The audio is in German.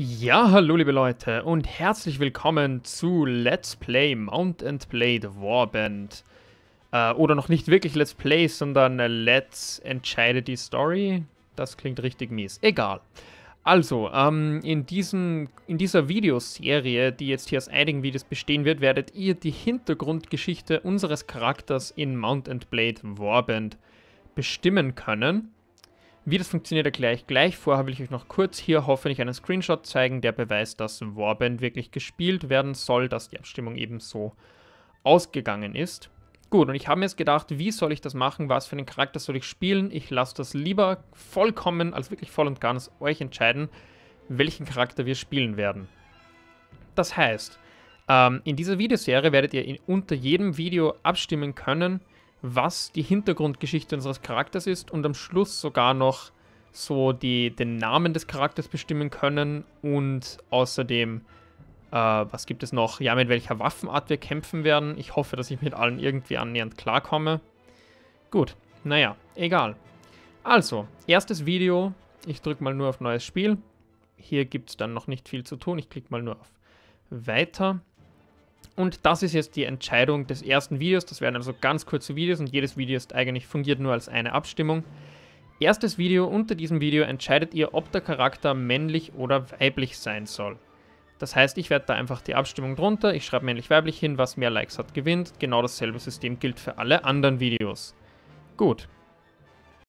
Ja, hallo liebe Leute und herzlich willkommen zu Let's Play Mount and Blade Warband. Äh, oder noch nicht wirklich Let's Play, sondern äh, Let's Entscheide die Story. Das klingt richtig mies. Egal. Also, ähm, in, diesen, in dieser Videoserie, die jetzt hier aus einigen Videos bestehen wird, werdet ihr die Hintergrundgeschichte unseres Charakters in Mount and Blade Warband bestimmen können. Wie das funktioniert, erkläre ich gleich. Vorher will ich euch noch kurz hier hoffentlich einen Screenshot zeigen, der beweist, dass Warband wirklich gespielt werden soll, dass die Abstimmung eben so ausgegangen ist. Gut, und ich habe mir jetzt gedacht, wie soll ich das machen, was für einen Charakter soll ich spielen? Ich lasse das lieber vollkommen, als wirklich voll und ganz euch entscheiden, welchen Charakter wir spielen werden. Das heißt, ähm, in dieser Videoserie werdet ihr unter jedem Video abstimmen können, was die Hintergrundgeschichte unseres Charakters ist und am Schluss sogar noch so die, den Namen des Charakters bestimmen können und außerdem, äh, was gibt es noch? Ja, mit welcher Waffenart wir kämpfen werden. Ich hoffe, dass ich mit allen irgendwie annähernd klarkomme. Gut, naja, egal. Also, erstes Video. Ich drücke mal nur auf neues Spiel. Hier gibt es dann noch nicht viel zu tun. Ich klicke mal nur auf Weiter. Und das ist jetzt die Entscheidung des ersten Videos. Das werden also ganz kurze Videos und jedes Video ist eigentlich fungiert nur als eine Abstimmung. Erstes Video unter diesem Video entscheidet ihr, ob der Charakter männlich oder weiblich sein soll. Das heißt, ich werde da einfach die Abstimmung drunter, ich schreibe männlich-weiblich hin, was mehr Likes hat, gewinnt. Genau dasselbe System gilt für alle anderen Videos. Gut,